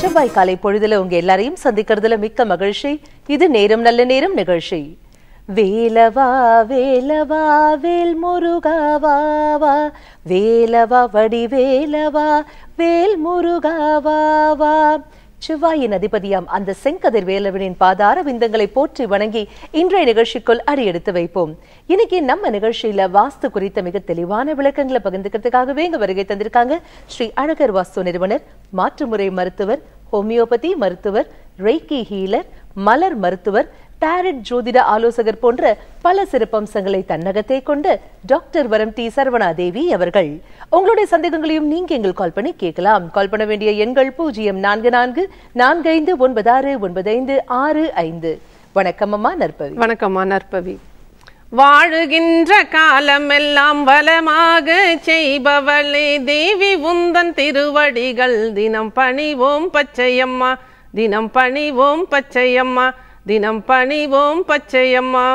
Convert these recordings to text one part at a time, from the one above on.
செவ்வாய் காலை பொழுதுல உங்க எல்லாரையும் சந்திக்கிறதுல மிக்க மகிழ்ச்சி இது நேரம் நல்ல நேரம் நிகழ்ச்சி வேலவா வேலவா வேல் முருகாவாவா வேலவா வடி வேலவா வேல் முருகாவாவா செவ்வாயின் அதிபதியாம் அந்த செங்கதிர் வேலவனின் பாதார விந்தங்களை போற்றி வணங்கி இன்றைய நிகழ்ச்சிக்குள் அடியெடுத்து வைப்போம் இன்னைக்கு நம்ம நிகழ்ச்சியில வாஸ்து குறித்த மிக தெளிவான விளக்கங்களை பகிர்ந்துக்கிறதுக்காகவே இங்க வருகை தந்திருக்காங்க ஸ்ரீ அழகர் வாஸ்து நிறுவனர் மாற்றுமுறை மருத்துவர் ஹோமியோபதி மருத்துவர் ரெய்கி ஹீலர் மலர் மருத்துவர் பேரட் ஜோதிட ஆலோசகர் போன்ற பல சிறப்பம்சங்களை தன்னகத்தே கொண்டு டாக்டர் வரம் டி சரவணாதேவி அவர்கள் உங்களுடைய சந்தேகங்களையும் நீங்க எங்கள் கால் பண்ணி கேட்கலாம் கால் பண்ண வேண்டிய எண்கள் பூஜ்ஜியம் நான்கு நான்கு நான்கு ஐந்து ஒன்பது ஆறு ஒன்பது ஐந்து ஆறு ஐந்து வணக்கம்மா நற்பவி வணக்கம்மா நற்பவி வாழுகின்ற காலமெல்லாம் வளமாக செய்பவளே தேவி உந்தன் திருவடிகள் தினம் பணிவோம் பச்சையம்மா தினம் பணிவோம் பச்சையம்மா தினம் பணிவோம் பச்சையம்மா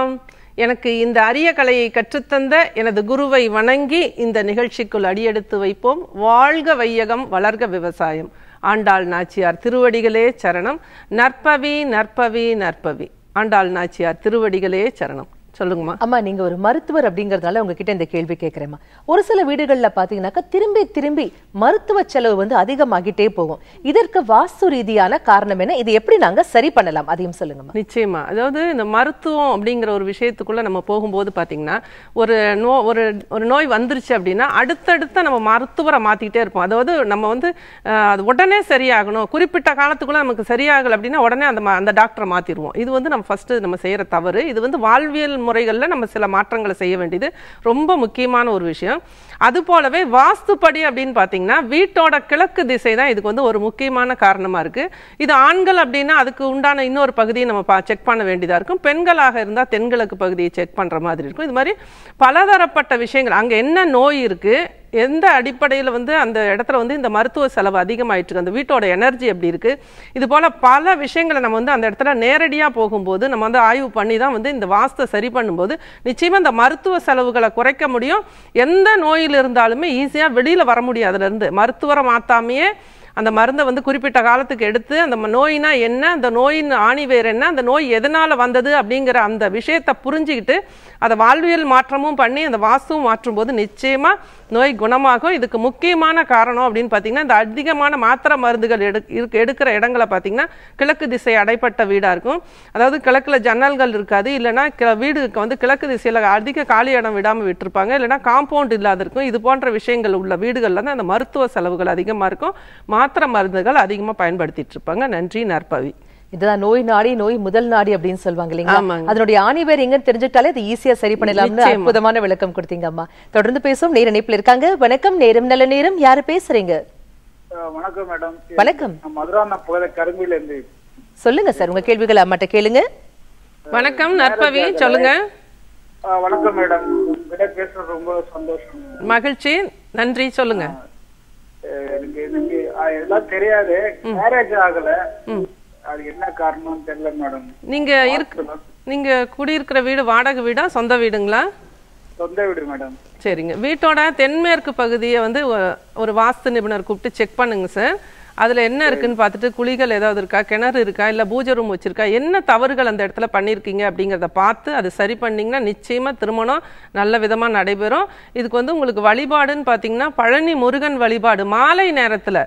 எனக்கு இந்த அரிய கலையை கற்றுத்தந்த எனது குருவை வணங்கி இந்த நிகழ்ச்சிக்குள் அடியெடுத்து வைப்போம் வாழ்க வையகம் வளர்க விவசாயம் ஆண்டாள் நாச்சியார் திருவடிகளே சரணம் நற்பவி நற்பவி நற்பவி ஆண்டாள் நாச்சியார் திருவடிகளே சரணம் சொல்லுங்கம்மா அம்மா நீங்க ஒரு மருத்துவர் அப்படிங்கறதால உங்ககிட்ட இந்த கேள்வி கேட்கிறேம்மா ஒரு சில வீடுகளில் பாத்தீங்கன்னாக்கா திரும்பி திரும்பி மருத்துவ செலவு வந்து அதிகமாகிட்டே போகும் இதற்கு வாஸ்து ரீதியான காரணம் என்ன இது எப்படி நாங்க சரி பண்ணலாம் அதையும் சொல்லுங்கம்மா நிச்சயமா அதாவது இந்த மருத்துவம் அப்படிங்கிற ஒரு விஷயத்துக்குள்ள நம்ம போகும்போது பாத்தீங்கன்னா ஒரு நோ ஒரு ஒரு நோய் வந்துருச்சு அப்படின்னா அடுத்தடுத்த நம்ம மருத்துவரை மாத்திக்கிட்டே இருப்போம் அதாவது நம்ம வந்து அது உடனே சரியாகணும் குறிப்பிட்ட காலத்துக்குள்ள நமக்கு சரியாகல அப்படின்னா உடனே அந்த அந்த டாக்டரை மாத்திடுவோம் இது வந்து நம்ம ஃபர்ஸ்ட் நம்ம செய்யற தவறு இது வந்து வாழ்வியல் செயல்முறைகளில் நம்ம சில மாற்றங்களை செய்ய வேண்டியது ரொம்ப முக்கியமான ஒரு விஷயம் அது போலவே வாஸ்துப்படி அப்படின்னு பார்த்தீங்கன்னா வீட்டோட கிழக்கு திசை தான் இதுக்கு வந்து ஒரு முக்கியமான காரணமாக இருக்குது இது ஆண்கள் அப்படின்னா அதுக்கு உண்டான இன்னொரு பகுதியை நம்ம பா செக் பண்ண வேண்டியதாக இருக்கும் பெண்களாக இருந்தால் தென்கிழக்கு பகுதியை செக் பண்ணுற மாதிரி இருக்கும் இது மாதிரி பலதரப்பட்ட விஷயங்கள் அங்கே என்ன நோய் இருக்குது எந்த அடிப்படையில் வந்து அந்த இடத்துல வந்து இந்த மருத்துவ செலவு அதிகமாயிட்டுருக்கு அந்த வீட்டோட எனர்ஜி எப்படி இருக்குது இது போல் பல விஷயங்களை நம்ம வந்து அந்த இடத்துல நேரடியாக போகும்போது நம்ம வந்து ஆய்வு பண்ணி தான் வந்து இந்த வாஸ்தை சரி பண்ணும்போது நிச்சயமாக இந்த மருத்துவ செலவுகளை குறைக்க முடியும் எந்த நோயில் இருந்தாலுமே ஈஸியாக வெளியில் வர முடியும் அதிலிருந்து மருத்துவரை மாற்றாமையே அந்த மருந்தை வந்து குறிப்பிட்ட காலத்துக்கு எடுத்து அந்த நோயினா என்ன அந்த நோயின் ஆணி வேறு என்ன அந்த நோய் எதனால் வந்தது அப்படிங்கிற அந்த விஷயத்தை புரிஞ்சுக்கிட்டு அதை வாழ்வியல் மாற்றமும் பண்ணி அந்த மாற்றும் மாற்றும்போது நிச்சயமாக நோய் குணமாகும் இதுக்கு முக்கியமான காரணம் அப்படின்னு பார்த்தீங்கன்னா இந்த அதிகமான மாத்திரை மருந்துகள் எடு எடுக்கிற இடங்களை பார்த்தீங்கன்னா கிழக்கு திசை அடைப்பட்ட வீடாக இருக்கும் அதாவது கிழக்கில் ஜன்னல்கள் இருக்காது இல்லைனா வீடுக்கு வந்து கிழக்கு திசையில் அதிக காலி இடம் விடாமல் விட்டுருப்பாங்க இல்லைனா காம்பவுண்ட் இல்லாத இருக்கும் இது போன்ற விஷயங்கள் உள்ள வீடுகளில் தான் அந்த மருத்துவ செலவுகள் அதிகமாக இருக்கும் மா மாத்திரை மருந்துகள் அதிகமாக பயன்படுத்திட்டு இருப்பாங்க நன்றி நற்பவி இதுதான் நோய் நாடி நோய் முதல் நாடி அப்படின்னு சொல்லுவாங்க இல்லைங்களா அதனுடைய ஆணி பேர் எங்கன்னு தெரிஞ்சுட்டாலே அது ஈஸியா சரி பண்ணலாம்னு அற்புதமான விளக்கம் கொடுத்தீங்க அம்மா தொடர்ந்து பேசும் நேர இணைப்புல இருக்காங்க வணக்கம் நேரம் நல்ல நேரம் யாரு பேசுறீங்க வணக்கம் மேடம் வணக்கம் மதுரா கரும்பில இருந்து சொல்லுங்க சார் உங்க கேள்விகள் அம்மாட்ட கேளுங்க வணக்கம் நற்பவி சொல்லுங்க வணக்கம் மேடம் பேசுறது ரொம்ப சந்தோஷம் மகிழ்ச்சி நன்றி சொல்லுங்க எனக்கு தெரியாது மேரேஜ் ஆகல அது என்ன காரணம் தெரியல மேடம் நீங்க நீங்க குடியிருக்கிற வீடு வாடகை வீடா சொந்த வீடுங்களா சொந்த வீடு மேடம் சரிங்க வீட்டோட தென்மேற்கு பகுதியை வந்து ஒரு வாஸ்து நிபுணர் கூப்பிட்டு செக் பண்ணுங்க சார் அதுல என்ன இருக்குன்னு பார்த்துட்டு குழிகள் ஏதாவது இருக்கா கிணறு இருக்கா இல்லை பூஜை ரூம் வச்சுருக்கா என்ன தவறுகள் அந்த இடத்துல பண்ணியிருக்கீங்க அப்படிங்கிறத பார்த்து அது சரி பண்ணிங்கன்னா நிச்சயமாக திருமணம் நல்ல விதமாக நடைபெறும் இதுக்கு வந்து உங்களுக்கு வழிபாடுன்னு பார்த்தீங்கன்னா பழனி முருகன் வழிபாடு மாலை நேரத்தில்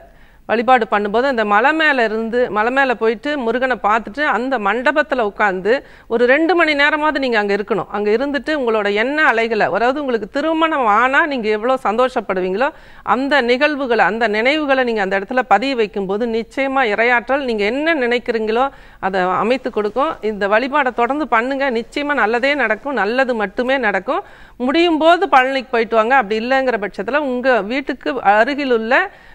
வழிபாடு பண்ணும்போது அந்த மலை மேலே இருந்து மலை மேலே போயிட்டு முருகனை பார்த்துட்டு அந்த மண்டபத்தில் உட்காந்து ஒரு ரெண்டு மணி நேரமாவது நீங்கள் அங்கே இருக்கணும் அங்கே இருந்துட்டு உங்களோட எண்ண அலைகளை அதாவது உங்களுக்கு திருமணம் ஆனால் நீங்கள் எவ்வளோ சந்தோஷப்படுவீங்களோ அந்த நிகழ்வுகளை அந்த நினைவுகளை நீங்கள் அந்த இடத்துல பதிய வைக்கும்போது நிச்சயமாக இரையாற்றல் நீங்கள் என்ன நினைக்கிறீங்களோ அதை அமைத்து கொடுக்கும் இந்த வழிபாடை தொடர்ந்து பண்ணுங்கள் நிச்சயமாக நல்லதே நடக்கும் நல்லது மட்டுமே நடக்கும் முடியும் போது பழனிக்கு போயிட்டு வாங்க அப்படி இல்லைங்கிற பட்சத்தில் உங்கள் வீட்டுக்கு அருகில் உள்ள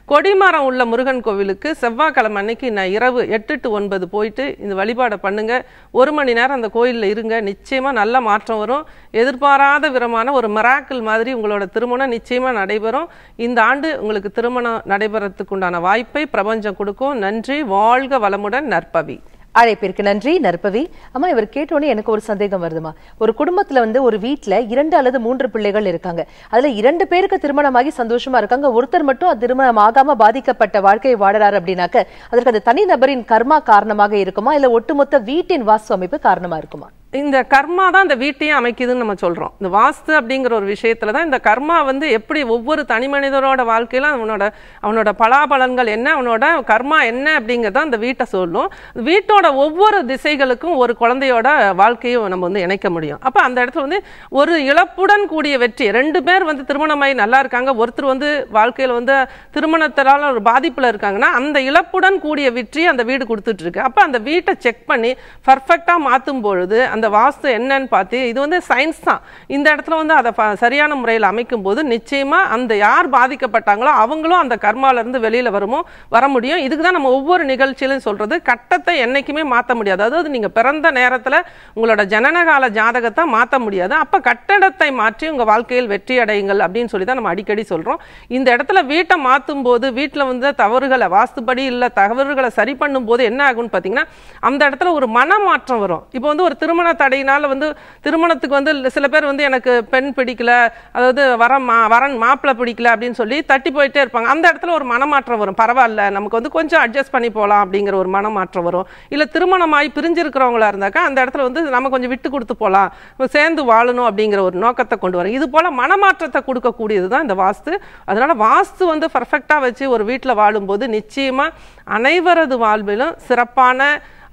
கொடிமரம் உள்ள முருகன் கோவிலுக்கு செவ்வாய்க்கிழமை அன்னைக்கு நான் இரவு எட்டு டு ஒன்பது போயிட்டு இந்த வழிபாடை பண்ணுங்கள் ஒரு மணி நேரம் அந்த கோயிலில் இருங்க நிச்சயமாக நல்ல மாற்றம் வரும் எதிர்பாராத விதமான ஒரு மராக்கிள் மாதிரி உங்களோட திருமணம் நிச்சயமாக நடைபெறும் இந்த ஆண்டு உங்களுக்கு திருமணம் நடைபெறத்துக்குண்டான வாய்ப்பை பிரபஞ்சம் கொடுக்கும் நன்றி வாழ்க வளமுடன் நற்பவி அழைப்பிற்கு நன்றி நற்பவி அம்மா இவர் கேட்டோன்னே எனக்கு ஒரு சந்தேகம் வருதுமா ஒரு குடும்பத்துல வந்து ஒரு வீட்டுல இரண்டு அல்லது மூன்று பிள்ளைகள் இருக்காங்க அதுல இரண்டு பேருக்கு திருமணமாகி சந்தோஷமா இருக்காங்க ஒருத்தர் மட்டும் அது திருமணம் ஆகாம பாதிக்கப்பட்ட வாழ்க்கையை வாழறாரு அப்படின்னாக்க அதற்கு அந்த தனிநபரின் கர்மா காரணமாக இருக்குமா இல்ல ஒட்டுமொத்த வீட்டின் வாசு அமைப்பு காரணமா இருக்குமா இந்த கர்மா தான் இந்த வீட்டையும் அமைக்குதுன்னு நம்ம சொல்கிறோம் இந்த வாஸ்து அப்படிங்கிற ஒரு விஷயத்தில் தான் இந்த கர்மா வந்து எப்படி ஒவ்வொரு தனி மனிதரோட வாழ்க்கையில் அவனோட அவனோட பலாபலன்கள் என்ன அவனோட கர்மா என்ன அப்படிங்கிறத அந்த வீட்டை சொல்லும் வீட்டோட ஒவ்வொரு திசைகளுக்கும் ஒரு குழந்தையோட வாழ்க்கையும் நம்ம வந்து இணைக்க முடியும் அப்போ அந்த இடத்துல வந்து ஒரு இழப்புடன் கூடிய வெற்றி ரெண்டு பேர் வந்து திருமணமாயி நல்லா இருக்காங்க ஒருத்தர் வந்து வாழ்க்கையில் வந்து திருமணத்தினால் ஒரு பாதிப்பில் இருக்காங்கன்னா அந்த இழப்புடன் கூடிய வெற்றி அந்த வீடு கொடுத்துட்ருக்கு அப்போ அந்த வீட்டை செக் பண்ணி பர்ஃபெக்டாக மாற்றும் பொழுது அந்த இந்த வாஸ்து என்னன்னு பார்த்து இது வந்து சயின்ஸ் தான் இந்த இடத்துல வந்து அதை சரியான முறையில் அமைக்கும் போது நிச்சயமாக அந்த யார் பாதிக்கப்பட்டாங்களோ அவங்களும் அந்த கர்மாவிலேருந்து வெளியில் வருமோ வர முடியும் இதுக்கு தான் நம்ம ஒவ்வொரு நிகழ்ச்சியிலும் சொல்கிறது கட்டத்தை என்றைக்குமே மாற்ற முடியாது அதாவது நீங்கள் பிறந்த நேரத்தில் உங்களோட ஜனனகால ஜாதகத்தை மாற்ற முடியாது அப்போ கட்டடத்தை மாற்றி உங்கள் வாழ்க்கையில் வெற்றி அடையுங்கள் அப்படின்னு சொல்லி தான் நம்ம அடிக்கடி சொல்கிறோம் இந்த இடத்துல வீட்டை மாற்றும் போது வீட்டில் வந்து தவறுகளை வாஸ்துபடி இல்லை தவறுகளை சரி பண்ணும்போது என்ன ஆகும்னு பார்த்தீங்கன்னா அந்த இடத்துல ஒரு மனமாற்றம் வரும் இப்போ வந்து ஒரு திருமண தடையினால் வந்து திருமணத்துக்கு வந்து சில பேர் வந்து எனக்கு பெண் பிடிக்கல அதாவது வர மா வரன் மாப்பிள்ளை பிடிக்கல அப்படின்னு சொல்லி தட்டி போயிட்டே இருப்பாங்க அந்த இடத்துல ஒரு மனமாற்றம் வரும் பரவாயில்ல நமக்கு வந்து கொஞ்சம் அட்ஜஸ்ட் பண்ணி போகலாம் அப்படிங்கிற ஒரு மனமாற்றம் வரும் இல்லை திருமணமாகி பிரிஞ்சிருக்கிறவங்களா இருந்தாக்கா அந்த இடத்துல வந்து நம்ம கொஞ்சம் விட்டு கொடுத்து போகலாம் சேர்ந்து வாழணும் அப்படிங்கிற ஒரு நோக்கத்தை கொண்டு வரும் இது போல் மனமாற்றத்தை கொடுக்கக்கூடியது தான் இந்த வாஸ்து அதனால் வாஸ்து வந்து பர்ஃபெக்டாக வச்சு ஒரு வீட்டில் வாழும்போது நிச்சயமாக அனைவரது வாழ்விலும் சிறப்பான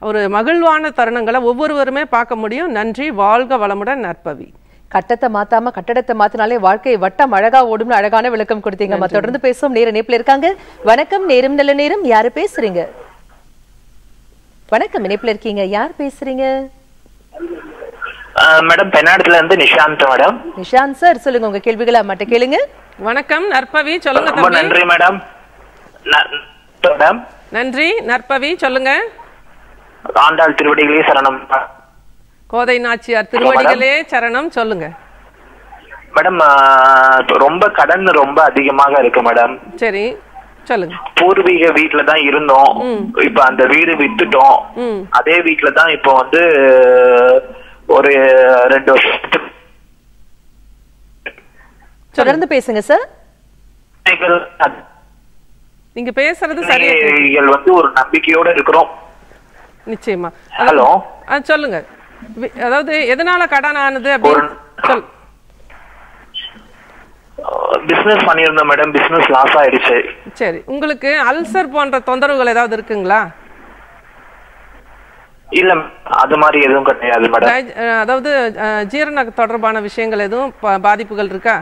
ஒரு மகிழ்வான தருணங்களை ஒவ்வொருவருமே பார்க்க முடியும் நன்றி வாழ்க வளமுடன் நற்பவி கட்டத்தை மாத்தாம கட்டடத்தை மாத்தினாலே வாழ்க்கை வட்டம் அழகா ஓடும்னு அழகான விளக்கம் கொடுத்தீங்க தொடர்ந்து பேசுவோம் நேர நேப்பில் இருக்காங்க வணக்கம் நேரம் நல்ல நேரம் யாரு பேசுறீங்க வணக்கம் இணைப்புல இருக்கீங்க யார் பேசுறீங்க மேடம் இருந்து நிஷாந்த் மேடம் நிஷாந்த் சார் சொல்லுங்க உங்க கேள்விகளை மட்டும் கேளுங்க வணக்கம் நற்பவி சொல்லுங்க நன்றி மேடம் நன்றி நற்பவி சொல்லுங்க ஆண்டாள் திருவடிகளே சரணம் கோதை நாச்சியார் திருவடிகளே சரணம் சொல்லுங்க மேடம் ரொம்ப கடன் ரொம்ப அதிகமாக இருக்கு மேடம் சரி சொல்லுங்க பூர்வீக வீட்டுல தான் இருந்தோம் இப்ப அந்த வீடு வித்துட்டோம் அதே வீட்டுல தான் இப்போ வந்து ஒரு ரெண்டு வருஷம் தொடர்ந்து பேசுங்க சார் நீங்க பேசுறது சரி வந்து ஒரு நம்பிக்கையோட இருக்கிறோம் நிச்சயமா ஹலோ சொல்லுங்க அதாவது எதனால கடன் ஆனது அப்படின்னு பிசினஸ் பண்ணியிருந்தேன் மேடம் பிசினஸ் லாஸ் ஆயிடுச்சு சரி உங்களுக்கு அல்சர் போன்ற தொந்தரவுகள் ஏதாவது இருக்குங்களா இல்ல அது மாதிரி எதுவும் கிடையாது மேடம் அதாவது ஜீரண தொடர்பான விஷயங்கள் எதுவும் பாதிப்புகள் இருக்கா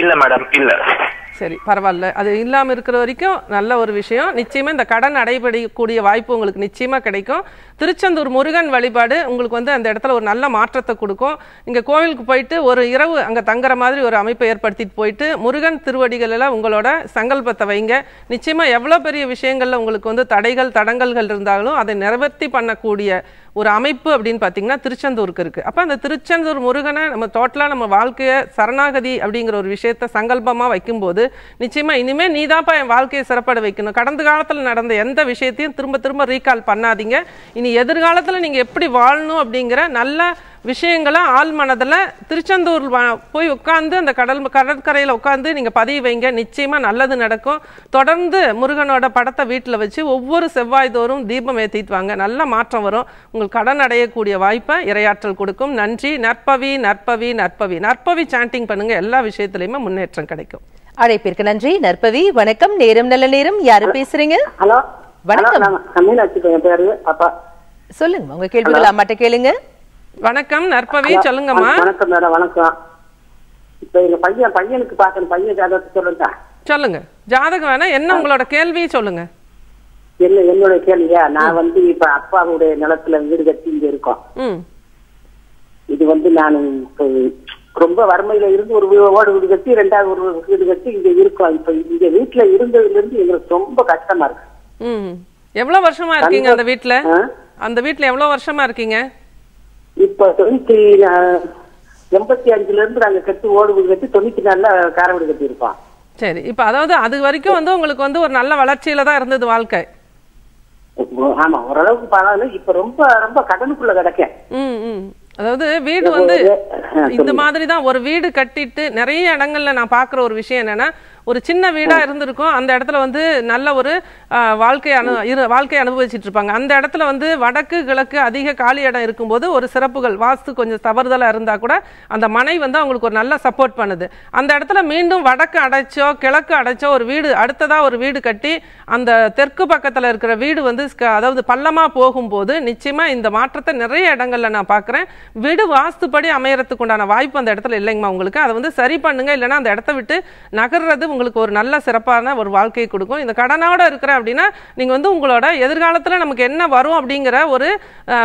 இல்ல மேடம் இல்ல சரி பரவாயில்ல அது இல்லாமல் இருக்கிற வரைக்கும் நல்ல ஒரு விஷயம் நிச்சயமாக இந்த கடன் அடைபடக்கூடிய வாய்ப்பு உங்களுக்கு நிச்சயமாக கிடைக்கும் திருச்செந்தூர் முருகன் வழிபாடு உங்களுக்கு வந்து அந்த இடத்துல ஒரு நல்ல மாற்றத்தை கொடுக்கும் இங்கே கோவிலுக்கு போயிட்டு ஒரு இரவு அங்கே தங்குற மாதிரி ஒரு அமைப்பை ஏற்படுத்திட்டு போயிட்டு முருகன் எல்லாம் உங்களோட சங்கல்பத்தை வைங்க நிச்சயமாக எவ்வளோ பெரிய விஷயங்களில் உங்களுக்கு வந்து தடைகள் தடங்கல்கள் இருந்தாலும் அதை நிறைவேற்றி பண்ணக்கூடிய ஒரு அமைப்பு அப்படின்னு பார்த்தீங்கன்னா திருச்செந்தூருக்கு இருக்குது அப்போ அந்த திருச்செந்தூர் முருகனை நம்ம டோட்டலாக நம்ம வாழ்க்கையை சரணாகதி அப்படிங்கிற ஒரு விஷயத்த சங்கல்பமாக வைக்கும்போது நிச்சயமாக இனிமேல் நீ தான்ப்பா என் வாழ்க்கையை சிறப்பட வைக்கணும் கடந்த காலத்தில் நடந்த எந்த விஷயத்தையும் திரும்ப திரும்ப ரீகால் பண்ணாதீங்க இனி எதிர்காலத்தில் நீங்கள் எப்படி வாழணும் அப்படிங்கிற நல்ல விஷயங்களை ஆள் மனதில் திருச்செந்தூர் போய் உட்காந்து அந்த கடல் கடற்கரையில் உட்காந்து நீங்கள் பதிவு வைங்க நிச்சயமாக நல்லது நடக்கும் தொடர்ந்து முருகனோட படத்தை வீட்டில் வச்சு ஒவ்வொரு செவ்வாய் தோறும் தீபம் ஏற்றிட்டு வாங்க நல்ல மாற்றம் வரும் உங்கள் கடன் அடையக்கூடிய வாய்ப்பை இரையாற்றல் கொடுக்கும் நன்றி நற்பவி நற்பவி நற்பவி நற்பவி சாண்டிங் பண்ணுங்கள் எல்லா விஷயத்துலையுமே முன்னேற்றம் கிடைக்கும் அழைப்பிற்கு நன்றி நற்பவி வணக்கம் நேரம் நல்ல நேரம் யாரு பேசுறீங்க ஹலோ வணக்கம் சொல்லுங்க உங்க கேள்விகள் அம்மாட்ட கேளுங்க வணக்கம் நற்பவி சொல்லுங்கம்மா வணக்கம் மேடம் வணக்கம் இப்ப எங்க பையன் பையனுக்கு பார்க்கணும் பையன் ஜாதகத்தை சொல்லுங்க சொல்லுங்க ஜாதகம் வேணா என்ன உங்களோட கேள்வி சொல்லுங்க என்ன என்னோட கேள்வியா நான் வந்து இப்ப அப்பாவுடைய நிலத்துல வீடு கட்டி இங்க இருக்கோம் இது வந்து நான் ரொம்ப வறுமையில இருந்து ஒரு ஓடு வீடு கட்டி ரெண்டாவது ஒரு வீடு கட்டி இங்க இருக்கோம் இப்ப இங்க வீட்டுல இருந்ததுல இருந்து எங்களுக்கு ரொம்ப கஷ்டமா இருக்கு எவ்வளவு வருஷமா இருக்கீங்க அந்த வீட்டுல அந்த வீட்டுல எவ்வளவு வருஷமா இருக்கீங்க இப்ப தொண்ணூத்தி எண்பத்தி அஞ்சுல இருந்து நாங்க கட்டி ஓடு வீடு கட்டி தொண்ணூத்தி நாலுல கார வீடு கட்டி இருப்போம் சரி இப்ப அதாவது அது வரைக்கும் வந்து உங்களுக்கு வந்து ஒரு நல்ல வளர்ச்சியில தான் இருந்தது வாழ்க்கை ஆமா ஓரளவுக்கு பரவாயில்ல இப்ப ரொம்ப ரொம்ப கடனுக்குள்ள கிடக்கேன் அதாவது வீடு வந்து இந்த மாதிரி தான் ஒரு வீடு கட்டிட்டு நிறைய இடங்கள்ல நான் பாக்குற ஒரு விஷயம் என்னன்னா ஒரு சின்ன வீடாக இருந்திருக்கும் அந்த இடத்துல வந்து நல்ல ஒரு வாழ்க்கை அனு இரு வாழ்க்கையை அனுபவிச்சுட்டு இருப்பாங்க அந்த இடத்துல வந்து வடக்கு கிழக்கு அதிக காலி இடம் இருக்கும்போது ஒரு சிறப்புகள் வாஸ்து கொஞ்சம் தவறுதலாக இருந்தால் கூட அந்த மனை வந்து அவங்களுக்கு ஒரு நல்ல சப்போர்ட் பண்ணுது அந்த இடத்துல மீண்டும் வடக்கு அடைச்சோ கிழக்கு அடைச்சோ ஒரு வீடு அடுத்ததாக ஒரு வீடு கட்டி அந்த தெற்கு பக்கத்தில் இருக்கிற வீடு வந்து அதாவது பள்ளமாக போகும்போது நிச்சயமாக இந்த மாற்றத்தை நிறைய இடங்களில் நான் பார்க்குறேன் வீடு வாஸ்துப்படி அமையறதுக்கு உண்டான வாய்ப்பு அந்த இடத்துல இல்லைங்கம்மா உங்களுக்கு அதை வந்து சரி பண்ணுங்க இல்லைன்னா அந்த இடத்த விட்டு நகர்றது உங்களுக்கு ஒரு நல்ல சிறப்பான ஒரு வாழ்க்கையை கொடுக்கும் இந்த கடனோட இருக்கிற அப்படின்னா நீங்கள் வந்து உங்களோட எதிர்காலத்தில் நமக்கு என்ன வரும் அப்படிங்கிற ஒரு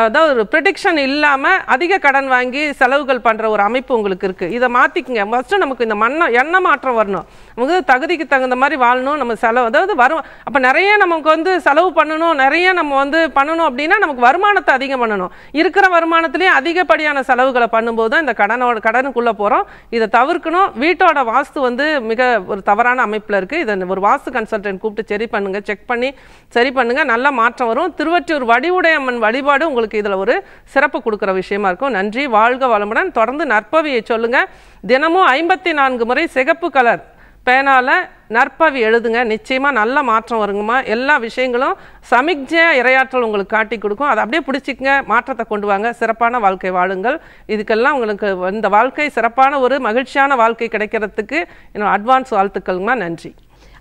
அதாவது ஒரு ப்ரிடிக்ஷன் இல்லாமல் அதிக கடன் வாங்கி செலவுகள் பண்ணுற ஒரு அமைப்பு உங்களுக்கு இருக்குது இதை மாற்றிக்கங்க ஃபஸ்ட்டு நமக்கு இந்த மண்ண எண்ண மாற்றம் வரணும் நமக்கு தகுதிக்கு தகுந்த மாதிரி வாழணும் நம்ம செலவு அதாவது வரும் அப்போ நிறைய நமக்கு வந்து செலவு பண்ணணும் நிறைய நம்ம வந்து பண்ணணும் அப்படின்னா நமக்கு வருமானத்தை அதிகம் பண்ணணும் இருக்கிற வருமானத்திலேயே அதிகப்படியான செலவுகளை பண்ணும்போது தான் இந்த கடனோட கடனுக்குள்ளே போகிறோம் இதை தவிர்க்கணும் வீட்டோட வாஸ்து வந்து மிக ஒரு தவறான அமைப்பில் இருக்குது இதை ஒரு வாஸ்து கன்சல்டன்ட் கூப்பிட்டு சரி பண்ணுங்கள் செக் பண்ணி சரி பண்ணுங்கள் நல்ல மாற்றம் வரும் திருவற்றூர் வடிவுடைய அம்மன் வழிபாடு உங்களுக்கு இதில் ஒரு சிறப்பு கொடுக்குற விஷயமா இருக்கும் நன்றி வாழ்க வளமுடன் தொடர்ந்து நற்பவியை சொல்லுங்கள் தினமும் ஐம்பத்தி நான்கு முறை சிகப்பு கலர் பேனால் நற்பவி எழுதுங்க நிச்சயமாக நல்ல மாற்றம் வருங்கம்மா எல்லா விஷயங்களும் சமிக்ஜையாக இரையாற்றல் உங்களுக்கு காட்டி கொடுக்கும் அதை அப்படியே பிடிச்சிக்கங்க மாற்றத்தை கொண்டு வாங்க சிறப்பான வாழ்க்கை வாழுங்கள் இதுக்கெல்லாம் உங்களுக்கு இந்த வாழ்க்கை சிறப்பான ஒரு மகிழ்ச்சியான வாழ்க்கை கிடைக்கிறதுக்கு என்னோட அட்வான்ஸ் வாழ்த்துக்கள்மா நன்றி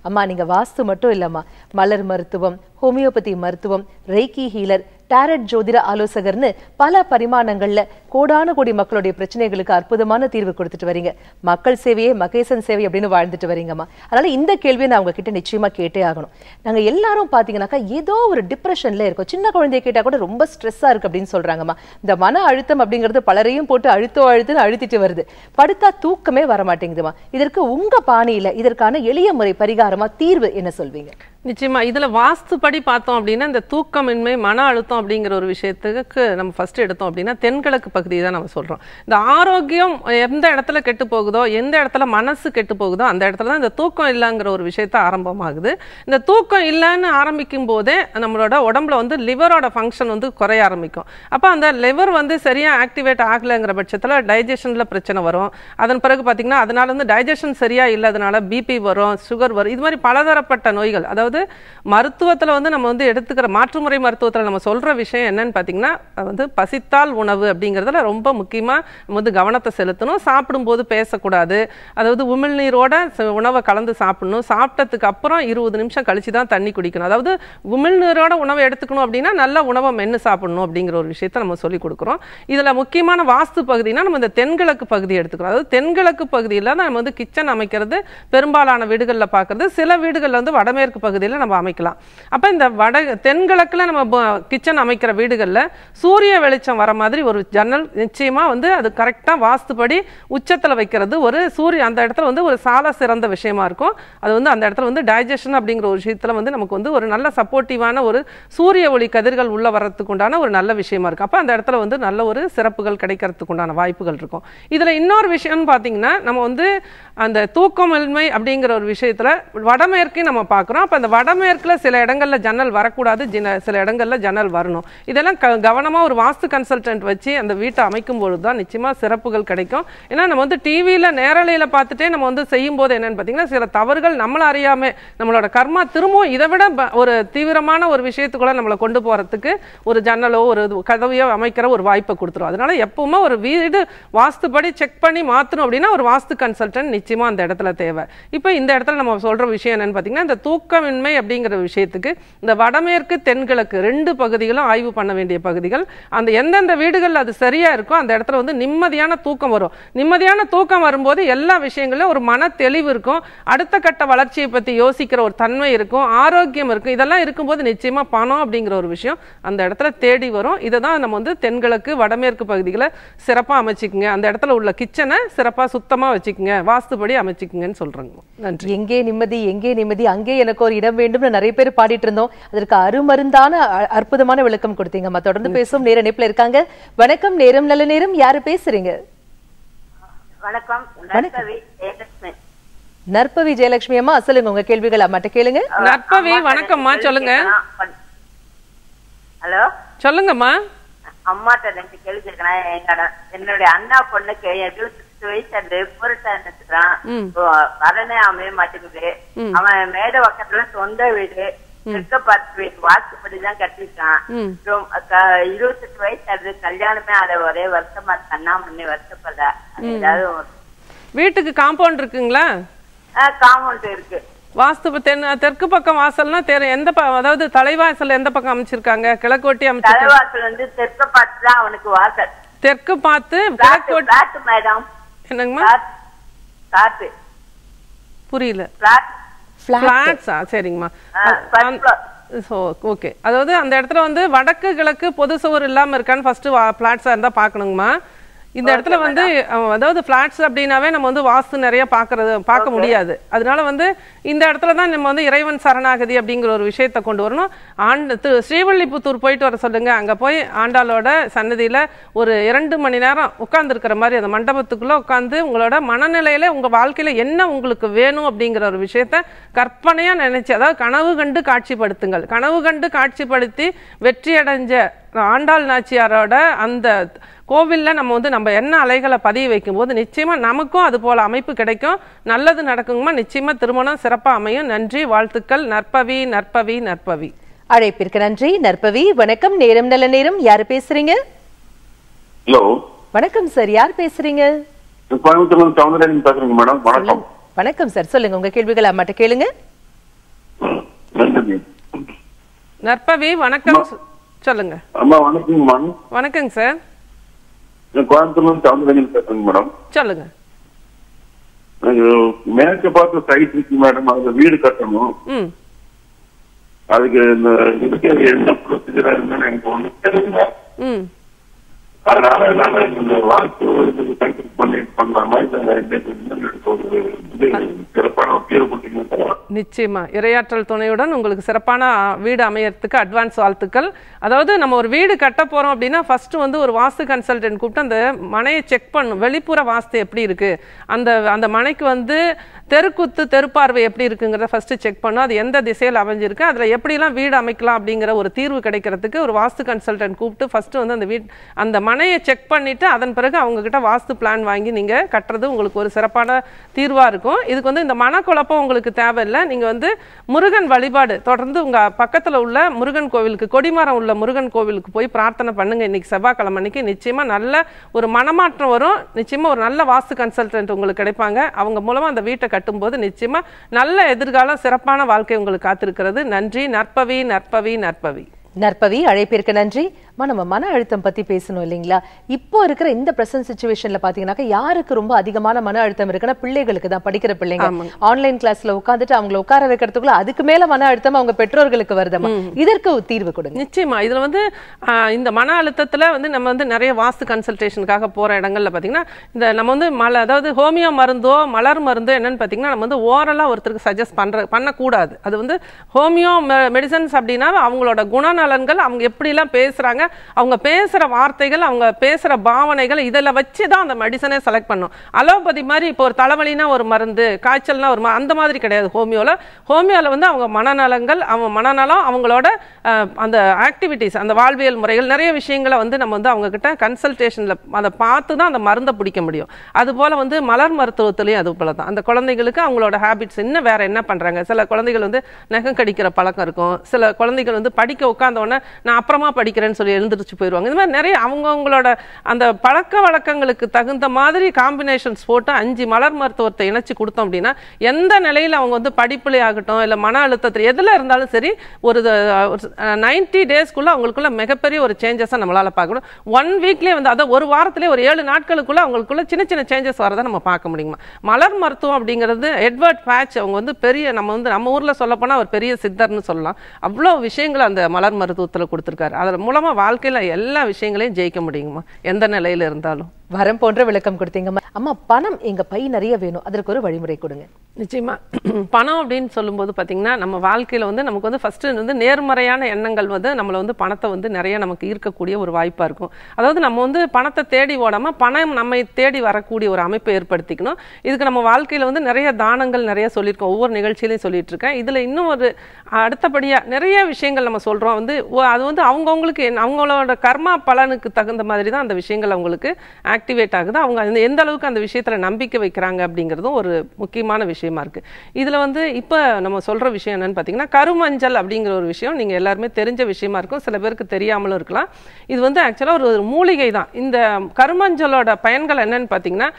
அம்மா நீங்கள் வாஸ்து மட்டும் இல்லைம்மா மலர் மருத்துவம் ஹோமியோபதி மருத்துவம் ரெய்கி ஹீலர் டேரட் ஜோதிட ஆலோசகர்னு பல பரிமாணங்கள்ல கோடான கோடி மக்களுடைய பிரச்சனைகளுக்கு அற்புதமான தீர்வு கொடுத்துட்டு வரீங்க மக்கள் சேவையே மகேசன் சேவை அப்படின்னு வாழ்ந்துட்டு வரீங்கம்மா அதனால இந்த கேள்வியை நான் உங்ககிட்ட நிச்சயமா கேட்டே ஆகணும் நாங்க எல்லாரும் பாத்தீங்கன்னாக்கா ஏதோ ஒரு டிப்ரெஷன்ல இருக்கும் சின்ன குழந்தைய கேட்டா கூட ரொம்ப ஸ்ட்ரெஸ்ஸா இருக்கு அப்படின்னு சொல்றாங்கம்மா இந்த மன அழுத்தம் அப்படிங்கிறது பலரையும் போட்டு அழுத்தோ அழுத்துன்னு அழுத்திட்டு வருது படுத்தா தூக்கமே வரமாட்டேங்குதுமா இதற்கு உங்க பாணியில இதற்கான எளிய முறை பரிகாரமா தீர்வு என்ன சொல்வீங்க நிச்சயமா இதுல வாஸ்துப்படி பார்த்தோம் அப்படின்னா இந்த தூக்கமின்மை மன அழுத்தம் அப்படிங்கிற ஒரு விஷயத்துக்கு நம்ம ஃபஸ்ட்டு எடுத்தோம் அப்படின்னா தென்கிழக்கு பகுதி தான் நம்ம சொல்கிறோம் இந்த ஆரோக்கியம் எந்த இடத்துல கெட்டு போகுதோ எந்த இடத்துல மனசு கெட்டு போகுதோ அந்த இடத்துல தான் இந்த தூக்கம் இல்லைங்கிற ஒரு விஷயத்த ஆரம்பமாகுது இந்த தூக்கம் இல்லைன்னு ஆரம்பிக்கும் போதே நம்மளோட உடம்புல வந்து லிவரோட ஃபங்க்ஷன் வந்து குறைய ஆரம்பிக்கும் அப்போ அந்த லிவர் வந்து சரியாக ஆக்டிவேட் ஆகலைங்கிற பட்சத்தில் டைஜஷனில் பிரச்சனை வரும் அதன் பிறகு பார்த்திங்கன்னா அதனால வந்து டைஜஷன் சரியாக இல்லாதனால பிபி வரும் சுகர் வரும் இது மாதிரி பலதரப்பட்ட நோய்கள் அதாவது மருத்துவத்தில் வந்து நம்ம வந்து எடுத்துக்கிற மாற்றுமுறை மருத்துவத்தில் நம்ம சொல்கிற விஷயம் என்னன்னு பார்த்தீங்கன்னா வந்து பசித்தால் உணவு அப்படிங்கிறதுல ரொம்ப முக்கியமாக வந்து கவனத்தை செலுத்தணும் சாப்பிடும்போது பேசக்கூடாது அதாவது உமிழ்நீரோட உணவை கலந்து சாப்பிடணும் சாப்பிட்டதுக்கு அப்புறம் இருபது நிமிஷம் கழிச்சு தான் தண்ணி குடிக்கணும் அதாவது உமிழ்நீரோட உணவை எடுத்துக்கணும் அப்படின்னா நல்ல உணவை மென்று சாப்பிடணும் அப்படிங்கிற ஒரு விஷயத்த நம்ம சொல்லிக் கொடுக்குறோம் இதில் முக்கியமான வாஸ்து பகுதினா நம்ம இந்த தென்கிழக்கு பகுதி எடுத்துக்கிறோம் அதாவது தென்கிழக்கு பகுதியில் தான் நம்ம வந்து கிச்சன் அமைக்கிறது பெரும்பாலான வீடுகளில் பார்க்குறது சில வீடுகளில் வந்து வடமேற்கு பகுதியில் நம்ம அமைக்கலாம் அப்போ இந்த வட தென்கிழக்கில் நம்ம கிச்சன் கிச்சன் அமைக்கிற வீடுகளில் சூரிய வெளிச்சம் வர மாதிரி ஒரு ஜன்னல் நிச்சயமாக வந்து அது கரெக்டாக வாஸ்துபடி உச்சத்தில் வைக்கிறது ஒரு சூரிய அந்த இடத்துல வந்து ஒரு சால சிறந்த விஷயமா இருக்கும் அது வந்து அந்த இடத்துல வந்து டைஜஷன் அப்படிங்கிற ஒரு விஷயத்தில் வந்து நமக்கு வந்து ஒரு நல்ல சப்போர்ட்டிவான ஒரு சூரிய ஒளி கதிர்கள் உள்ளே வர்றதுக்கு உண்டான ஒரு நல்ல விஷயமா இருக்கும் அப்போ அந்த இடத்துல வந்து நல்ல ஒரு சிறப்புகள் கிடைக்கிறதுக்கு உண்டான வாய்ப்புகள் இருக்கும் இதில் இன்னொரு விஷயம்னு பார்த்தீங்கன்னா நம்ம வந்து அந்த தூக்கமின்மை அப்படிங்கிற ஒரு விஷயத்தில் வடமேற்கையும் நம்ம பார்க்குறோம் அப்போ அந்த வடமேற்கில் சில இடங்களில் ஜன்னல் வரக்கூடாது சில இடங்களில் ஜன்னல் வரும் வரணும் இதெல்லாம் க கவனமாக ஒரு வாஸ்து கன்சல்டன்ட் வச்சு அந்த வீட்டை அமைக்கும் பொழுது தான் நிச்சயமாக சிறப்புகள் கிடைக்கும் ஏன்னா நம்ம வந்து டிவியில் நேரலையில் பார்த்துட்டே நம்ம வந்து செய்யும் போது என்னென்னு பார்த்தீங்கன்னா சில தவறுகள் நம்மளை அறியாமல் நம்மளோட கர்மா திரும்பவும் இதை விட ஒரு தீவிரமான ஒரு விஷயத்துக்குள்ளே நம்மளை கொண்டு போகிறதுக்கு ஒரு ஜன்னலோ ஒரு கதவையோ அமைக்கிற ஒரு வாய்ப்பை கொடுத்துரும் அதனால் எப்பவுமே ஒரு வீடு வாஸ்துப்படி செக் பண்ணி மாற்றணும் அப்படின்னா ஒரு வாஸ்து கன்சல்டன்ட் நிச்சயமாக அந்த இடத்துல தேவை இப்போ இந்த இடத்துல நம்ம சொல்கிற விஷயம் என்னென்னு பார்த்தீங்கன்னா இந்த தூக்கமின்மை அப்படிங்கிற விஷயத்துக்கு இந்த வடமேற்கு தென்கிழக்கு ரெண்டு பகுதிகள் பகுதிகளும் ஆய்வு பண்ண வேண்டிய பகுதிகள் அந்த எந்தெந்த வீடுகளில் அது சரியா இருக்கோ அந்த இடத்துல வந்து நிம்மதியான தூக்கம் வரும் நிம்மதியான தூக்கம் வரும்போது எல்லா விஷயங்களும் ஒரு மன தெளிவு இருக்கும் அடுத்த கட்ட வளர்ச்சியை பத்தி யோசிக்கிற ஒரு தன்மை இருக்கும் ஆரோக்கியம் இருக்கும் இதெல்லாம் இருக்கும்போது நிச்சயமா பணம் அப்படிங்கிற ஒரு விஷயம் அந்த இடத்துல தேடி வரும் இதை தான் நம்ம வந்து தென்கிழக்கு வடமேற்கு பகுதிகளை சிறப்பாக அமைச்சுக்குங்க அந்த இடத்துல உள்ள கிச்சனை சிறப்பாக சுத்தமாக வச்சுக்குங்க வாஸ்துபடி அமைச்சுக்குங்கன்னு சொல்றாங்க நன்றி எங்கே நிம்மதி எங்கே நிம்மதி அங்கே எனக்கு ஒரு இடம் வேண்டும் நிறைய பேர் பாடிட்டு இருந்தோம் அதற்கு அருமருந்தான அற்புதமான அழகான விளக்கம் கொடுத்தீங்க தொடர்ந்து பேசும் நேர இணைப்புல இருக்காங்க வணக்கம் நேரம் நல்ல நேரம் யாரு பேசுறீங்க வணக்கம் நற்பவி ஜெயலட்சுமி அம்மா சொல்லுங்க உங்க கேள்விகள் அம்மாட்ட கேளுங்க நற்பவி வணக்கம்மா சொல்லுங்க ஹலோ சொல்லுங்கம்மா அம்மாட்ட ரெண்டு கேள்வி எங்க என்னுடைய அண்ணா பொண்ணுக்கு எழுபத்தி வயசு அந்த புரட்டான் வரனே அமைய மாட்டேங்குது அவன் மேடை பக்கத்துல சொந்த வீடு வாத்துப்படிதான் கட்டிருக்கான் இருபத்தெட்டு வயசு அது கல்யாணமே அத ஒரே வருஷமா கண்ணா முன்னே வருஷப்பட ஏதாவது வீட்டுக்கு காம்பவுண்ட் இருக்குங்களா காம்பவுண்ட் இருக்கு வாஸ்து தென் தெற்கு பக்கம் வாசல்னா தெரு எந்த அதாவது தலைவாசல் எந்த பக்கம் அமைச்சிருக்காங்க கிழக்கு ஒட்டி அமைச்சு தலைவாசல் வந்து தெற்க பார்த்து தான் அவனுக்கு வாசல் தெற்கு பார்த்து கிழக்கு மேடம் என்னங்கம்மா காத்து புரியல ஃப்ளாட்ஸா சரிங்கம்மா ஓகே அதாவது அந்த இடத்துல வந்து வடக்கு கிழக்கு பொது சுவர் இல்லாமல் இருக்கான்னு ஃபர்ஸ்ட் ஃப்ளாட்ஸாக இருந்தால் பார்க்கணுங்கம்மா இந்த இடத்துல வந்து அதாவது ஃப்ளாட்ஸ் அப்படின்னாவே நம்ம வந்து வாஸ்து நிறைய பார்க்கறது பார்க்க முடியாது அதனால வந்து இந்த இடத்துல தான் நம்ம வந்து இறைவன் சரணாகதி அப்படிங்கிற ஒரு விஷயத்த கொண்டு வரணும் ஆண்டு ஸ்ரீவல்லிபுத்தூர் போயிட்டு வர சொல்லுங்க அங்கே போய் ஆண்டாளோட சன்னதியில் ஒரு இரண்டு மணி நேரம் உட்காந்துருக்கிற மாதிரி அந்த மண்டபத்துக்குள்ளே உட்காந்து உங்களோட மனநிலையில் உங்கள் வாழ்க்கையில் என்ன உங்களுக்கு வேணும் அப்படிங்கிற ஒரு விஷயத்த கற்பனையாக நினைச்சு அதாவது கனவு கண்டு காட்சிப்படுத்துங்கள் கனவு கண்டு காட்சிப்படுத்தி வெற்றி அடைஞ்ச ஆண்டாள் நாச்சியாரோட அந்த கோவிலில் நம்ம வந்து நம்ம என்ன அலைகளை பதிய வைக்கும்போது நிச்சயமாக நமக்கும் அது போல் அமைப்பு கிடைக்கும் நல்லது நடக்குங்கம்மா நிச்சயமாக திருமணம் சிறப்பாக அமையும் நன்றி வாழ்த்துக்கள் நற்பவி நற்பவி நற்பவி அழைப்பிற்கு நன்றி நற்பவி வணக்கம் நேரம் நல்ல நேரம் யார் பேசுறீங்க ஹலோ வணக்கம் சார் யார் பேசுறீங்க பேசுறீங்க மேடம் வணக்கம் வணக்கம் சார் சொல்லுங்க உங்க கேள்விகள் அம்மாட்ட கேளுங்க நற்பவி வணக்கம் சொல்லுங்க அம்மா வணக்கம் மேம் வணக்கங்க சார் கோயம்புத்தூர்ல சவுந்தரஞ்சன் பேசுறேங்க மேடம் சொல்லுங்க மேற்க பார்த்த சைட் இருக்கு மேடம் அதுல வீடு கட்டணும் அதுக்கு இந்த இதுக்கு என்ன ப்ரொசீஜரா இருந்தாலும் எனக்கு ஒண்ணு அதனால என்னால இந்த வாக்கு நிச்சயமா இரையாற்றல் துணையுடன் உங்களுக்கு சிறப்பான வீடு அமையறதுக்கு அட்வான்ஸ் வாழ்த்துக்கள் அதாவது நம்ம ஒரு வீடு கட்ட போறோம் அப்படின்னா ஃபர்ஸ்ட் வந்து ஒரு வாஸ்து கன்சல்டன்ட் கூப்பிட்டு அந்த மனையை செக் பண்ணும் வெளிப்புற வாஸ்து எப்படி இருக்கு அந்த அந்த மனைக்கு வந்து தெருக்குத்து தெருப்பார்வை எப்படி இருக்குங்கிறத ஃபர்ஸ்ட் செக் பண்ணும் அது எந்த திசையில் அமைஞ்சிருக்கு அதில் எப்படிலாம் வீடு அமைக்கலாம் அப்படிங்கிற ஒரு தீர்வு கிடைக்கிறதுக்கு ஒரு வாஸ்து கன்சல்டன்ட் கூப்பிட்டு ஃபர்ஸ்ட் வந்து அந்த வீட் அந்த மனையை செக் பண்ணிட்டு அதன் பிறகு அவங்க கிட்ட வாஸ்து பிளான் வாங்கி நீங்கள் கட்டுறது உங்களுக்கு ஒரு சிறப்பான தீர்வாக இருக்கும் இதுக்கு வந்து இந்த மனக்குழப்பம் உங்களுக்கு தேவையில்லை நீங்கள் வந்து முருகன் வழிபாடு தொடர்ந்து உங்கள் பக்கத்தில் உள்ள முருகன் கோவிலுக்கு கொடிமரம் உள்ள முருகன் கோவிலுக்கு போய் பிரார்த்தனை பண்ணுங்கள் இன்றைக்கி செவ்வாய்க்கிழமை அன்றைக்கி நிச்சயமாக நல்ல ஒரு மனமாற்றம் வரும் நிச்சயமாக ஒரு நல்ல வாஸ்து கன்சல்டன்ட் உங்களுக்கு கிடைப்பாங்க அவங்க மூலமாக அந்த வீட்டை கட்டும்போது நிச்சயமாக நல்ல எதிர்காலம் சிறப்பான வாழ்க்கை உங்களுக்கு காத்திருக்கிறது நன்றி நற்பவி நற்பவி நற்பவி நற்பவி அழைப்பிற்கு நன்றி மா நம்ம மன அழுத்தம் பத்தி பேசணும் இல்லைங்களா இப்போ இருக்கிற இந்த ப்ரெசன்ட் சுச்சுவேஷன்ல பாத்தீங்கன்னாக்கா யாருக்கு ரொம்ப அதிகமான மன அழுத்தம் இருக்குன்னா பிள்ளைகளுக்கு தான் படிக்கிற பிள்ளைங்க ஆன்லைன் கிளாஸ்ல உட்காந்துட்டு அவங்கள உட்கார வைக்கிறதுக்குள்ள அதுக்கு மேல மன அழுத்தம் அவங்க பெற்றோர்களுக்கு வருதமா இதற்கு தீர்வு கொடுங்க நிச்சயமா இதுல வந்து இந்த மன அழுத்தத்துல வந்து நம்ம வந்து நிறைய வாஸ்து கன்சல்டேஷனுக்காக போற இடங்கள்ல பாத்தீங்கன்னா இந்த நம்ம வந்து மல அதாவது ஹோமியோ மருந்தோ மலர் மருந்தோ என்னன்னு பார்த்தீங்கன்னா நம்ம வந்து ஓரலா ஒருத்தருக்கு சஜஸ்ட் பண்ற பண்ணக்கூடாது அது வந்து ஹோமியோ மெடிசன்ஸ் அப்படின்னா அவங்களோட குணநலன்கள் அவங்க எப்படிலாம் பேசுறாங்க பண்ணுறாங்க அவங்க பேசுகிற வார்த்தைகள் அவங்க பேசுகிற பாவனைகள் இதில் வச்சு தான் அந்த மெடிசனே செலக்ட் பண்ணும் அலோபதி மாதிரி இப்போ ஒரு தலைவலினா ஒரு மருந்து காய்ச்சல்னா ஒரு அந்த மாதிரி கிடையாது ஹோமியோவில் ஹோமியோவில் வந்து அவங்க மனநலங்கள் அவங்க மனநலம் அவங்களோட அந்த ஆக்டிவிட்டீஸ் அந்த வாழ்வியல் முறைகள் நிறைய விஷயங்களை வந்து நம்ம வந்து அவங்கக்கிட்ட கன்சல்டேஷனில் அதை பார்த்து தான் அந்த மருந்தை பிடிக்க முடியும் அதுபோல் வந்து மலர் மருத்துவத்துலேயும் அது போல தான் அந்த குழந்தைகளுக்கு அவங்களோட ஹேபிட்ஸ் இன்னும் வேறு என்ன பண்ணுறாங்க சில குழந்தைகள் வந்து நகம் கடிக்கிற பழக்கம் இருக்கும் சில குழந்தைகள் வந்து படிக்க உட்காந்தவொடனே நான் அப்புறமா படிக்கிறேன்னு சொல்லி எழுந்திரிச்சு போயிடுவாங்க இந்த மாதிரி நிறைய அவங்கவுங்களோட அந்த பழக்க வழக்கங்களுக்கு தகுந்த மாதிரி காம்பினேஷன்ஸ் போட்டு அஞ்சு மலர் மருத்துவத்தை இணைச்சி கொடுத்தோம் அப்படின்னா எந்த நிலையில் அவங்க வந்து படிப்புலே ஆகட்டும் இல்லை மன அழுத்தத்தில் எதில் இருந்தாலும் சரி ஒரு நைன்டி டேஸ்க்குள்ளே அவங்களுக்குள்ள மிகப்பெரிய ஒரு சேஞ்சஸை நம்மளால் பார்க்கணும் ஒன் வீக்லேயே வந்து அதை ஒரு வாரத்துலேயே ஒரு ஏழு நாட்களுக்குள்ளே அவங்களுக்குள்ள சின்ன சின்ன சேஞ்சஸ் வரதை நம்ம பார்க்க முடியுமா மலர் மருத்துவம் அப்படிங்கிறது எட்வர்ட் பேட்ச் அவங்க வந்து பெரிய நம்ம வந்து நம்ம ஊரில் சொல்லப்போனால் அவர் பெரிய சித்தர்னு சொல்லலாம் அவ்வளோ விஷயங்கள் அந்த மலர் மருத்துவத்தில் கொடுத்துருக்காரு அதன் மூலமாக வாழ்க்கையில் எல்லா விஷயங்களையும் ஜெயிக்க முடியுங்கம்மா எந்த நிலையில் இருந்தாலும் வரம் போன்ற விளக்கம் கொடுத்தீங்கம்மா அம்மா பணம் எங்கள் பை நிறைய வேணும் அதற்கு ஒரு வழிமுறை கொடுங்க நிச்சயமா பணம் அப்படின்னு சொல்லும்போது பார்த்தீங்கன்னா நம்ம வாழ்க்கையில் வந்து நமக்கு வந்து ஃபஸ்ட்டு வந்து நேர்மறையான எண்ணங்கள் வந்து நம்மளை வந்து பணத்தை வந்து நிறைய நமக்கு ஈர்க்கக்கூடிய ஒரு வாய்ப்பாக இருக்கும் அதாவது நம்ம வந்து பணத்தை தேடி ஓடாமல் பணம் நம்மை தேடி வரக்கூடிய ஒரு அமைப்பை ஏற்படுத்திக்கணும் இதுக்கு நம்ம வாழ்க்கையில் வந்து நிறைய தானங்கள் நிறைய சொல்லியிருக்கோம் ஒவ்வொரு நிகழ்ச்சியிலையும் சொல்லிட்டு இருக்கேன் இதில் இன்னும் ஒரு அடுத்தபடியாக நிறைய விஷயங்கள் நம்ம சொல்கிறோம் வந்து அது வந்து அவங்கவுங்களுக்கு அவங்களோட கர்மா பலனுக்கு தகுந்த மாதிரி தான் அந்த விஷயங்கள் அவங்களுக்கு ஆக்டிவேட் ஆகுது அவங்க எந்த அளவுக்கு அளவுக்கு அந்த விஷயத்தில் நம்பிக்கை வைக்கிறாங்க அப்படிங்கிறதும் ஒரு முக்கியமான விஷயமா இருக்கு இதில் வந்து இப்போ நம்ம சொல்கிற விஷயம் என்னன்னு பார்த்தீங்கன்னா கருமஞ்சள் அப்படிங்கிற ஒரு விஷயம் நீங்கள் எல்லாருமே தெரிஞ்ச விஷயமா இருக்கும் சில பேருக்கு தெரியாமலும் இருக்கலாம் இது வந்து ஆக்சுவலாக ஒரு மூலிகை தான் இந்த கருமஞ்சளோட பயன்கள் என்னன்னு பார்த்தீங்கன்னா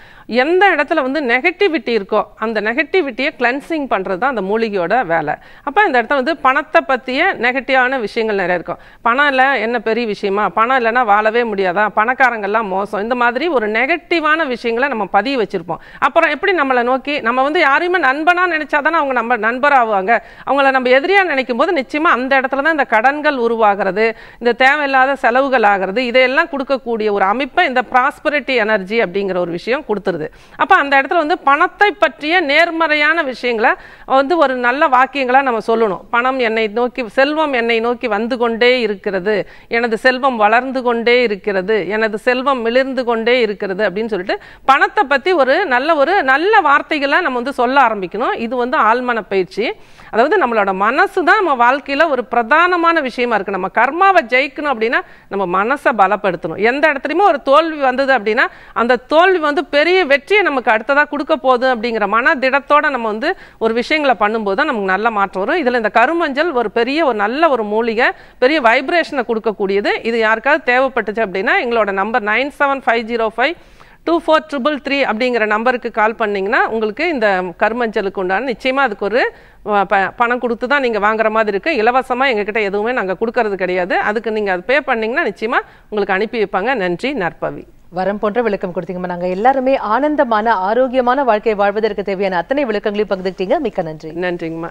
எந்த இடத்துல வந்து நெகட்டிவிட்டி இருக்கோ அந்த நெகட்டிவிட்டியை கிளென்சிங் பண்ணுறது தான் அந்த மூலிகையோட வேலை அப்போ இந்த இடத்துல வந்து பணத்தை பற்றிய நெகட்டிவான விஷயங்கள் நிறைய இருக்கும் பணம் இல்லை என்ன பெரிய விஷயமா பணம் இல்லைன்னா வாழவே முடியாதா பணக்காரங்கள்லாம் மோசம் இந்த மாதிரி ஒரு நெகட்டிவான விஷயங்களை நம்ம பதிய வச்சுருப்போம் அப்புறம் எப்படி நம்மளை நோக்கி நம்ம வந்து யாரையுமே நண்பனாக நினச்சா தானே அவங்க நம்ம நண்பராகுவாங்க அவங்கள நம்ம எதிரியாக நினைக்கும் போது நிச்சயமாக அந்த இடத்துல தான் இந்த கடன்கள் உருவாகிறது இந்த தேவையில்லாத செலவுகள் ஆகிறது இதையெல்லாம் கொடுக்கக்கூடிய ஒரு அமைப்பை இந்த ப்ராஸ்பரிட்டி எனர்ஜி அப்படிங்கிற ஒரு விஷயம் கொடுத்துருக்கு கொடுத்துருது அப்போ அந்த இடத்துல வந்து பணத்தை பற்றிய நேர்மறையான விஷயங்களை வந்து ஒரு நல்ல வாக்கியங்களாக நம்ம சொல்லணும் பணம் என்னை நோக்கி செல்வம் என்னை நோக்கி வந்து கொண்டே இருக்கிறது எனது செல்வம் வளர்ந்து கொண்டே இருக்கிறது எனது செல்வம் மிளிர்ந்து கொண்டே இருக்கிறது அப்படின்னு சொல்லிட்டு பணத்தை பற்றி ஒரு நல்ல ஒரு நல்ல வார்த்தைகளாக நம்ம வந்து சொல்ல ஆரம்பிக்கணும் இது வந்து ஆழ்மன பயிற்சி அதாவது நம்மளோட மனசு தான் நம்ம வாழ்க்கையில் ஒரு பிரதானமான விஷயமா இருக்குது நம்ம கர்மாவை ஜெயிக்கணும் அப்படின்னா நம்ம மனசை பலப்படுத்தணும் எந்த இடத்துலையுமே ஒரு தோல்வி வந்தது அப்படின்னா அந்த தோல்வி வந்து பெரிய வெற்றியை நமக்கு அடுத்ததாக கொடுக்க போதும் அப்படிங்கிற மன திடத்தோட நம்ம வந்து ஒரு விஷயங்களை பண்ணும்போது தான் நமக்கு நல்ல மாற்றம் வரும் இதில் இந்த கருமஞ்சள் ஒரு பெரிய ஒரு நல்ல ஒரு மூலிகை பெரிய வைப்ரேஷனை கொடுக்கக்கூடியது இது யாருக்காவது தேவைப்பட்டுச்சு அப்படின்னா எங்களோட number nine seven five zero five two four triple three அப்படிங்கிற நம்பருக்கு கால் பண்ணிங்கன்னா உங்களுக்கு இந்த கருமஞ்சலுக்கு உண்டான நிச்சயமாக அதுக்கு ஒரு ப பணம் கொடுத்து தான் நீங்கள் வாங்குற மாதிரி இருக்குது இலவசமாக எங்ககிட்ட எதுவுமே நாங்கள் கொடுக்கறது கிடையாது அதுக்கு நீங்கள் அது பே பண்ணிங்கன்னா நிச்சயமாக உங்களுக்கு அனுப்பி வைப்பாங்க நன்றி நற்பவி வரம் போன்ற விளக்கம் கொடுத்தீங்கம்மா நாங்கள் எல்லாருமே ஆனந்தமான ஆரோக்கியமான வாழ்க்கையை வாழ்வதற்கு தேவையான அத்தனை விளக்கங்களையும் பகிர்ந்துட்டீங்க மிக்க நன்றி நன்றிங்கம்மா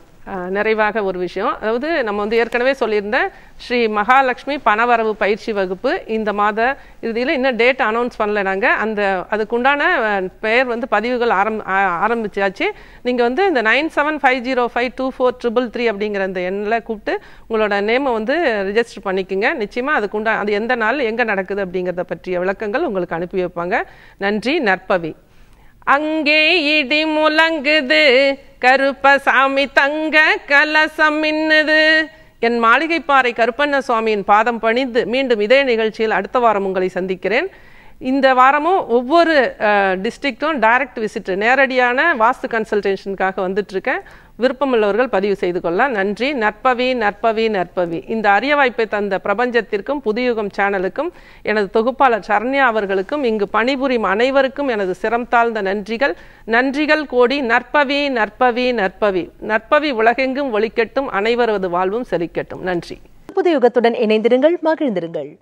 நிறைவாக ஒரு விஷயம் அதாவது நம்ம வந்து ஏற்கனவே சொல்லியிருந்த ஸ்ரீ மகாலட்சுமி பணவரவு பயிற்சி வகுப்பு இந்த மாத இறுதியில் இன்னும் டேட் அனௌன்ஸ் பண்ணல நாங்கள் அந்த அதுக்குண்டான பெயர் வந்து பதிவுகள் ஆரம் ஆரம்பிச்சாச்சு நீங்கள் வந்து இந்த nine seven five zero five two four triple three அப்படிங்கிற அந்த எண்ணில் கூப்பிட்டு உங்களோட நேமை வந்து ரிஜிஸ்டர் பண்ணிக்கோங்க நிச்சயமாக அதுக்குண்டான அது எந்த நாள் எங்கே நடக்குது அப்படிங்கிறத பற்றிய விளக்கங்கள் உங்களுக்கு அனுப்பி வைப்பாங்க நன்றி நற்பவி அங்கே இடி முழங்குது கருப்பசாமி தங்க கலசம் மின்னுது என் மாளிகைப்பாறை கருப்பண்ண சுவாமியின் பாதம் பணிந்து மீண்டும் இதே நிகழ்ச்சியில் அடுத்த வாரம் உங்களை சந்திக்கிறேன் இந்த வாரமும் ஒவ்வொரு டிஸ்ட்ரிக்ட்டும் டைரக்ட் விசிட்டு நேரடியான வாஸ்து கன்சல்டேஷனுக்காக வந்துட்டுருக்கேன் விருப்பமுள்ளவர்கள் பதிவு செய்து கொள்ள நன்றி நற்பவி நற்பவி நற்பவி இந்த அரிய வாய்ப்பை தந்த பிரபஞ்சத்திற்கும் புதுயுகம் சேனலுக்கும் எனது தொகுப்பாளர் சரண்யா அவர்களுக்கும் இங்கு பணிபுரியும் அனைவருக்கும் எனது சிரம் தாழ்ந்த நன்றிகள் நன்றிகள் கோடி நற்பவி நற்பவி நற்பவி நற்பவி உலகெங்கும் ஒழிக்கட்டும் அனைவரது வாழ்வும் செழிக்கட்டும் நன்றி புதுயுகத்துடன் இணைந்திருங்கள் மகிழ்ந்திருங்கள்